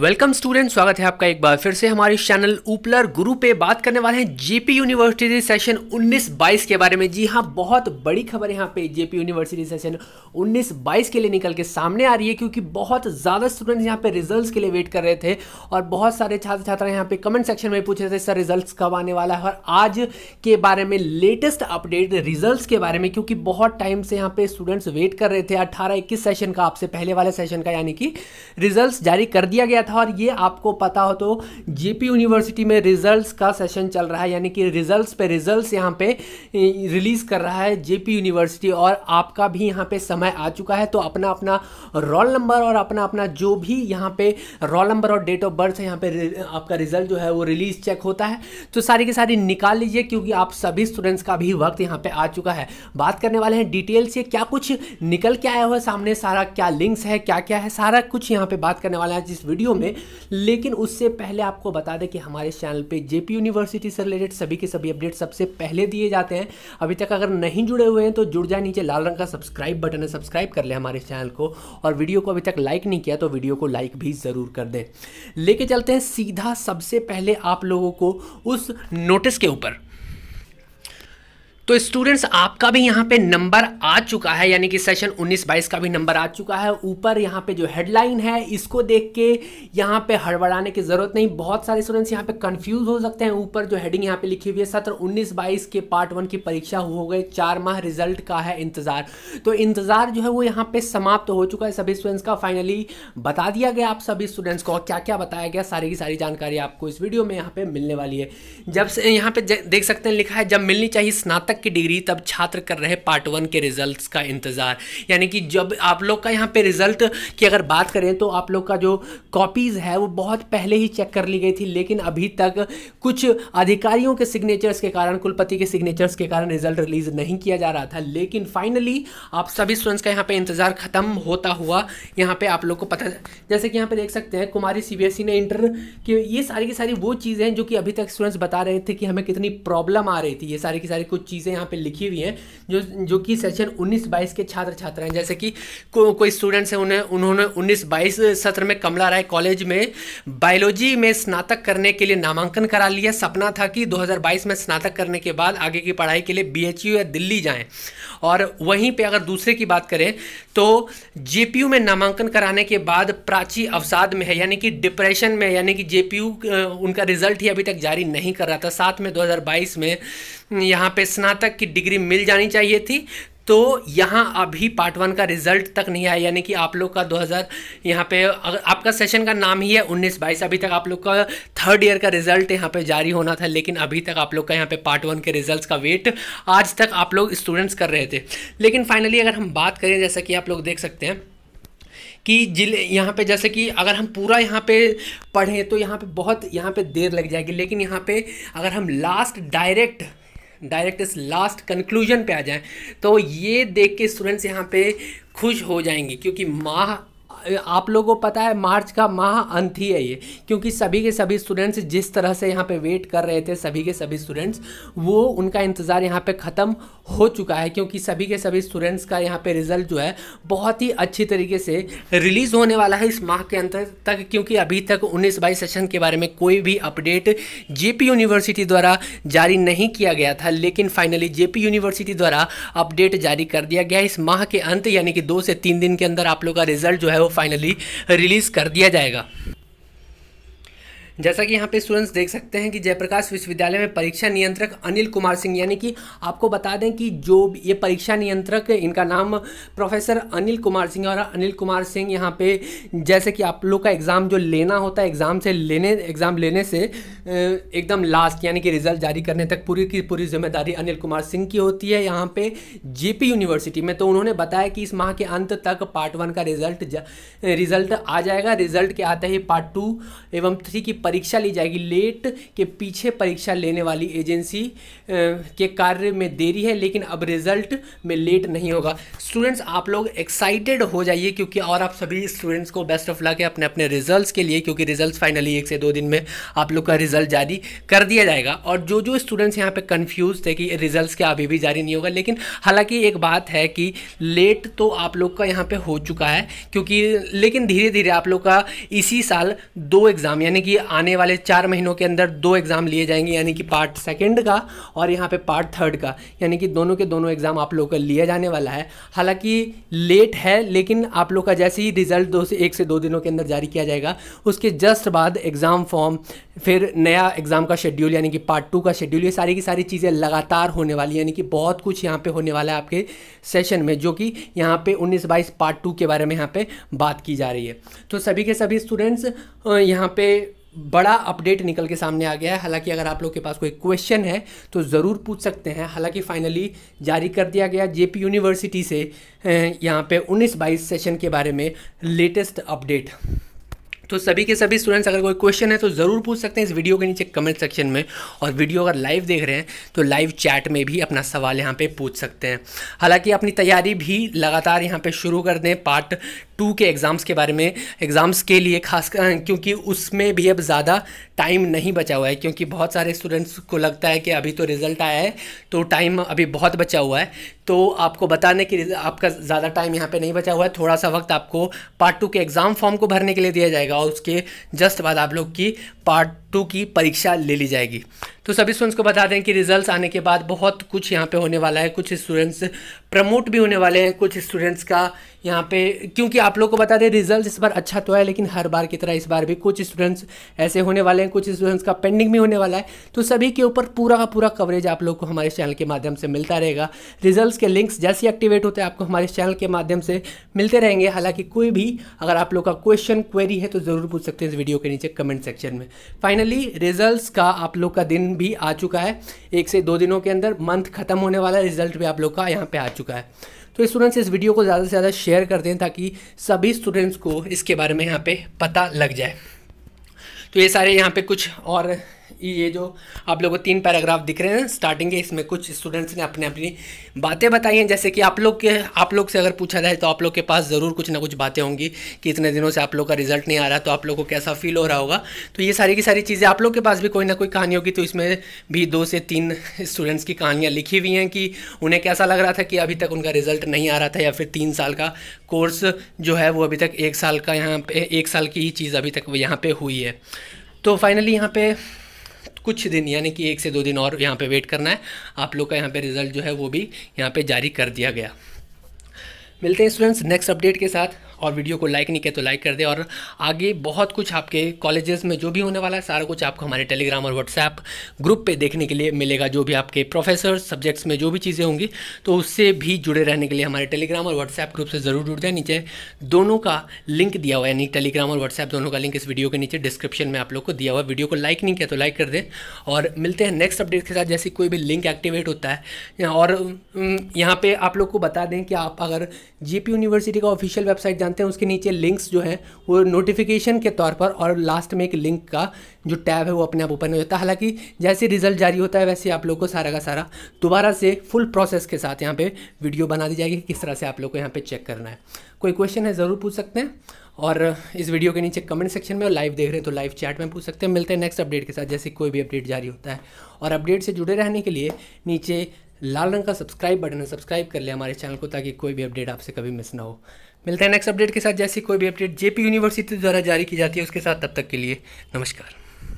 welcome student स्वागत है आपका एक बार फिर से हमारे चैनल ऊपलर गुरु पे बात करने वाले हैं जेपी यूनिवर्सिटी सेशन 19-22 के बारे में जी हाँ बहुत बड़ी खबर यहाँ पे जेपी यूनिवर्सिटी सेशन 19-22 के लिए निकल के सामने आ रही है क्योंकि बहुत ज़्यादा स्टूडेंट्स यहाँ पे रिजल्ट्स के लिए वेट कर रहे थे और बहुत सारे छात्र छात्रा यहाँ पे कमेंट सेक्शन में पूछ रहे थे सर रिजल्ट कब आने वाला है और आज के बारे में लेटेस्ट अपडेट रिजल्ट के बारे में क्योंकि बहुत टाइम से यहाँ पे स्टूडेंट्स वेट कर रहे थे अट्ठारह इक्कीस सेशन का आपसे पहले वाले सेशन का यानी कि रिजल्ट जारी कर दिया गया गया था और ये आपको पता हो तो जेपी यूनिवर्सिटी में रिजल्ट्स का सेशन चल रहा है यानी कि रिजल्ट्स पे रिजल्ट्स यहाँ पे रिलीज़ कर रहा है जेपी यूनिवर्सिटी और आपका भी यहाँ पे समय आ चुका है तो अपना अपना रोल नंबर और अपना अपना जो भी यहाँ पे रोल नंबर और डेट ऑफ बर्थ है यहाँ पे आपका रिजल्ट जो है वो रिलीज़ चेक होता है तो सारी की सारी निकाल लीजिए क्योंकि आप सभी स्टूडेंट्स का भी वक्त यहाँ पे आ चुका है बात करने वाले हैं डिटेल से क्या कुछ निकल के आया हुआ सामने सारा क्या लिंक्स है क्या क्या है सारा कुछ यहाँ पे बात करने वाले हैं जिस वीडियो वीडियो में लेकिन उससे पहले आपको बता दें कि हमारे चैनल पे जेपी यूनिवर्सिटी से रिलेटेड सभी के सभी अपडेट सबसे पहले दिए जाते हैं अभी तक अगर नहीं जुड़े हुए हैं तो जुड़ जाए नीचे लाल रंग का सब्सक्राइब बटन है सब्सक्राइब कर ले हमारे चैनल को और वीडियो को अभी तक लाइक नहीं किया तो वीडियो को लाइक भी ज़रूर कर दें लेके चलते हैं सीधा सबसे पहले आप लोगों को उस नोटिस के ऊपर तो स्टूडेंट्स आपका भी यहाँ पे नंबर आ चुका है यानी कि सेशन 19 बाईस का भी नंबर आ चुका है ऊपर यहाँ पे जो हेडलाइन है इसको देख के यहाँ पे हड़बड़ाने की ज़रूरत नहीं बहुत सारे स्टूडेंट्स यहाँ पे कंफ्यूज हो सकते हैं ऊपर जो हेडिंग यहाँ पे लिखी हुई है सत्र 19 बाईस के पार्ट वन की परीक्षा हो गई चार माह रिजल्ट का है इंतज़ार तो इंतज़ार जो है वो यहाँ पर समाप्त तो हो चुका है सभी स्टूडेंट्स का फाइनली बता दिया गया आप सभी स्टूडेंट्स को क्या क्या बताया गया सारी की सारी जानकारी आपको इस वीडियो में यहाँ पर मिलने वाली है जब यहाँ पे देख सकते हैं लिखा है जब मिलनी चाहिए स्नातक की डिग्री तब छात्र कर रहे पार्ट वन के रिजल्ट्स का इंतज़ार यानी कि जब आप लोग का यहाँ पे रिजल्ट की अगर बात करें तो आप लोग का जो कॉपीज़ है वो बहुत पहले ही चेक कर ली गई थी लेकिन अभी तक कुछ अधिकारियों के सिग्नेचर्स के कारण कुलपति के सिग्नेचर्स के कारण रिजल्ट रिलीज नहीं किया जा रहा था लेकिन फाइनली आप सभी स्टूडेंट्स का यहाँ पे इंतज़ार ख़त्म होता हुआ यहाँ पे आप लोग को पता जैसे कि यहाँ पे देख सकते हैं कुमारी सीबीएसई e ने इंटर की ये सारी की सारी वो चीज़ें हैं जो कि अभी तक स्टूडेंट्स बता रहे थे कि हमें कितनी प्रॉब्लम आ रही थी ये सारी की सारी कुछ चीज़ चीज़ें यहाँ पे लिखी हुई हैं जो जो कि सेक्शन 19 22 के छात्र छात्रा हैं जैसे कि को, कोई स्टूडेंट्स हैं उन्हें उन्होंने 19 22 सत्र में कमला राय कॉलेज में बायोलॉजी में स्नातक करने के लिए नामांकन करा लिया सपना था कि दो में स्नातक करने के बाद आगे की पढ़ाई के लिए बी या दिल्ली जाएँ और वहीं पर अगर दूसरे की बात करें तो जे में नामांकन कराने के बाद प्राची अवसाद में है यानी कि डिप्रेशन में यानी कि जे उनका रिजल्ट ही अभी तक जारी नहीं कर रहा था साथ में 2022 में यहाँ पे स्नातक यहाँ तक की डिग्री मिल जानी चाहिए थी तो यहाँ अभी पार्ट वन का रिजल्ट तक नहीं आया यानी कि आप लोग का 2000 यहाँ पर आपका सेशन का नाम ही है 19 बाईस अभी तक आप लोग का थर्ड ईयर का रिजल्ट यहाँ पे जारी होना था लेकिन अभी तक आप लोग का यहाँ पे पार्ट वन के रिजल्ट्स का वेट आज तक आप लोग स्टूडेंट्स कर रहे थे लेकिन फाइनली अगर हम बात करें जैसा कि आप लोग देख सकते हैं कि जिले यहाँ पे जैसे कि अगर हम पूरा यहाँ पे पढ़ें तो यहाँ पे बहुत यहाँ पे देर लग जाएगी लेकिन यहाँ पे अगर हम लास्ट डायरेक्ट डायरेक्ट इस लास्ट कंक्लूजन पे आ जाएं तो ये देख के स्टूडेंट्स यहाँ पे खुश हो जाएंगे क्योंकि माह आप लोगों को पता है मार्च का माह अंत ही है ये क्योंकि सभी के सभी स्टूडेंट्स जिस तरह से यहाँ पे वेट कर रहे थे सभी के सभी स्टूडेंट्स वो उनका इंतज़ार यहाँ पे ख़त्म हो चुका है क्योंकि सभी के सभी स्टूडेंट्स का यहाँ पे रिज़ल्ट जो है बहुत ही अच्छी तरीके से रिलीज़ होने वाला है इस माह के अंत तक क्योंकि अभी तक उन्नीस बाईस सेशन के बारे में कोई भी अपडेट जे यूनिवर्सिटी द्वारा जारी नहीं किया गया था लेकिन फाइनली जे यूनिवर्सिटी द्वारा अपडेट जारी कर दिया गया इस माह के अंत यानी कि दो से तीन दिन के अंदर आप लोग का रिजल्ट जो है वो फाइनली रिलीज़ कर दिया जाएगा जैसा कि यहाँ पे स्टूडेंट्स देख सकते हैं कि जयप्रकाश विश्वविद्यालय में परीक्षा नियंत्रक अनिल कुमार सिंह यानी कि आपको बता दें कि जो ये परीक्षा नियंत्रक इनका नाम प्रोफेसर अनिल कुमार सिंह और अनिल कुमार सिंह यहाँ पे जैसे कि आप लोग का एग्ज़ाम जो लेना होता है एग्ज़ाम से लेने एग्ज़ाम लेने से एकदम लास्ट यानी कि रिजल्ट जारी करने तक पूरी की पूरी जिम्मेदारी अनिल कुमार सिंह की होती है यहाँ पर जे यूनिवर्सिटी में तो उन्होंने बताया कि इस माह के अंत तक पार्ट वन का रिजल्ट रिजल्ट आ जाएगा रिजल्ट के आते ही पार्ट टू एवं थ्री की परीक्षा ली जाएगी लेट के पीछे परीक्षा लेने वाली एजेंसी के कार्य में देरी है लेकिन अब रिजल्ट में लेट नहीं होगा स्टूडेंट्स आप लोग एक्साइटेड हो जाइए क्योंकि और आप सभी स्टूडेंट्स को बेस्ट ऑफ लक है अपने अपने रिजल्ट्स के लिए क्योंकि रिजल्ट्स फाइनली एक से दो दिन में आप लोग का रिजल्ट जारी कर दिया जाएगा और जो जो स्टूडेंट्स यहाँ पर कन्फ्यूज थे कि रिज़ल्ट क्या अभी भी जारी नहीं होगा लेकिन हालांकि एक बात है कि लेट तो आप लोग का यहाँ पर हो चुका है क्योंकि लेकिन धीरे धीरे आप लोग का इसी साल दो एग्ज़ाम यानी कि आने वाले चार महीनों के अंदर दो एग्ज़ाम लिए जाएंगे यानी कि पार्ट सेकेंड का और यहाँ पे पार्ट थर्ड का यानी कि दोनों के दोनों एग्ज़ाम आप लोग का लिया जाने वाला है हालांकि लेट है लेकिन आप लोग का जैसे ही रिजल्ट दो से एक से दो दिनों के अंदर जारी किया जाएगा उसके जस्ट बाद एग्ज़ाम फॉर्म फिर नया एग्ज़ाम का शेड्यूल यानी कि पार्ट टू का शेड्यूल ये सारी की सारी चीज़ें लगातार होने वाली यानी कि बहुत कुछ यहाँ पर होने वाला है आपके सेशन में जो कि यहाँ पे उन्नीस बाईस पार्ट टू के बारे में यहाँ पे बात की जा रही है तो सभी के सभी स्टूडेंट्स यहाँ पे बड़ा अपडेट निकल के सामने आ गया है हालांकि अगर आप लोग के पास कोई क्वेश्चन है तो ज़रूर पूछ सकते हैं हालांकि फाइनली जारी कर दिया गया पी यूनिवर्सिटी से यहाँ पे 19-22 सेशन के बारे में लेटेस्ट अपडेट तो सभी के सभी स्टूडेंट्स अगर कोई क्वेश्चन है तो ज़रूर पूछ सकते हैं इस वीडियो के नीचे कमेंट सेक्शन में और वीडियो अगर लाइव देख रहे हैं तो लाइव चैट में भी अपना सवाल यहाँ पर पूछ सकते हैं हालाँकि अपनी तैयारी भी लगातार यहाँ पर शुरू कर दें पार्ट टू के एग्ज़ाम्स के बारे में एग्ज़ाम्स के लिए खास क्योंकि उसमें भी अब ज़्यादा टाइम नहीं बचा हुआ है क्योंकि बहुत सारे स्टूडेंट्स को लगता है कि अभी तो रिज़ल्ट आया है तो टाइम अभी बहुत बचा हुआ है तो आपको बताने लिए आपका ज़्यादा टाइम यहाँ पे नहीं बचा हुआ है थोड़ा सा वक्त आपको पार्ट टू के एग्ज़ाम फॉर्म को भरने के लिए दिया जाएगा और उसके जस्ट बाद आप लोग की पार्ट टू की परीक्षा ले ली जाएगी तो सभी स्टूडेंट्स को बता दें कि रिजल्ट्स आने के बाद बहुत कुछ यहाँ पे होने वाला है कुछ स्टूडेंट्स प्रमोट भी होने वाले हैं कुछ स्टूडेंट्स का यहाँ पे क्योंकि आप लोग को बता दें रिजल्ट इस बार अच्छा तो है लेकिन हर बार की तरह इस बार भी कुछ स्टूडेंट्स ऐसे होने वाले हैं कुछ स्टूडेंट्स का पेंडिंग भी होने वाला है तो सभी के ऊपर पूरा का पूरा कवरेज आप लोग को हमारे चैनल के माध्यम से मिलता रहेगा रिजल्ट के लिंक्स जैसे एक्टिवेट होते हैं आपको हमारे चैनल के माध्यम से मिलते रहेंगे हालांकि कोई भी अगर आप लोग का क्वेश्चन क्वेरी है तो ज़रूर पूछ सकते हैं इस वीडियो के नीचे कमेंट सेक्शन में फाइनली रिजल्ट का आप लोग का दिन भी आ चुका है एक से दो दिनों के अंदर मंथ खत्म होने वाला रिजल्ट भी आप लोग का यहाँ पे आ चुका है तो स्टूडेंट्स इस वीडियो को ज़्यादा से ज़्यादा शेयर कर दें ताकि सभी स्टूडेंट्स को इसके बारे में यहाँ पे पता लग जाए तो ये सारे यहाँ पे कुछ और ये जो आप लोगों को तीन पैराग्राफ दिख रहे हैं स्टार्टिंग है इसमें कुछ स्टूडेंट्स ने अपने अपनी बातें बताई हैं जैसे कि आप लोग के आप लोग से अगर पूछा जाए तो आप लोग के पास ज़रूर कुछ ना कुछ बातें होंगी कि इतने दिनों से आप लोग का रिजल्ट नहीं आ रहा तो आप लोग को कैसा फील हो रहा होगा तो ये सारी की सारी चीज़ें आप लोग के पास भी कोई ना कोई कहानी होगी तो इसमें भी दो से तीन स्टूडेंट्स की कहानियाँ लिखी हुई हैं कि उन्हें कैसा लग रहा था कि अभी तक उनका रिजल्ट नहीं आ रहा था या फिर तीन साल का कोर्स जो है वो अभी तक एक साल का यहाँ पे एक साल की ही चीज़ अभी तक यहाँ पे हुई है तो फाइनली यहाँ पे कुछ दिन यानी कि एक से दो दिन और यहाँ पे वेट करना है आप लोग का यहाँ पे रिज़ल्ट जो है वो भी यहाँ पे जारी कर दिया गया मिलते हैं स्टूडेंट्स नेक्स्ट अपडेट के साथ और वीडियो को लाइक नहीं किया तो लाइक कर दें और आगे बहुत कुछ आपके कॉलेजेस में जो भी होने वाला है सारा कुछ आपको हमारे टेलीग्राम और व्हाट्सएप ग्रुप पे देखने के लिए मिलेगा जो भी आपके प्रोफेसर सब्जेक्ट्स में जो भी चीज़ें होंगी तो उससे भी जुड़े रहने के लिए हमारे टेलीग्राम और व्हाट्सएप ग्रुप से ज़रूर जुड़ जाए नीचे दोनों का लिंक दिया हुआ है यानी टेलीग्राम और व्हाट्सएप दोनों का लिंक इस वीडियो के नीचे डिस्क्रिप्शन में आप लोग को दिया हुआ वीडियो को लाइक नहीं किया तो लाइक कर दें और मिलते हैं नेक्स्ट अपडेट के साथ जैसे कोई भी लिंक एक्टिवेट होता है और यहाँ पर आप लोग को बता दें कि आप अगर जी यूनिवर्सिटी का ऑफिशियल वेबसाइट जानते जानते हैं उसके नीचे लिंक्स जो है वो नोटिफिकेशन के तौर पर और लास्ट में एक लिंक का जो टैब है वो अपने आप ओपन हो जाता है हालांकि जैसे रिजल्ट जारी होता है वैसे आप लोग को सारा का सारा दोबारा से फुल प्रोसेस के साथ यहाँ पर वीडियो बना दी जाएगी किस तरह से आप लोग को यहाँ पर चेक करना है कोई क्वेश्चन है ज़रूर पूछ सकते हैं और इस वीडियो के नीचे कमेंट सेक्शन में और लाइव देख रहे हैं तो लाइव चैट में पूछ सकते हैं मिलते हैं नेक्स्ट अपडेट के साथ जैसे कोई भी अपडेट जारी होता है और अपडेट से जुड़े रहने के लिए नीचे लाल रंग का सब्सक्राइब बटन है सब्सक्राइब कर ले हमारे चैनल को ताकि कोई भी अपडेट आपसे कभी मिस ना हो मिलता है नेक्स्ट अपडेट के साथ जैसी कोई भी अपडेट जेपी यूनिवर्सिटी द्वारा जारी की जाती है उसके साथ तब तक के लिए नमस्कार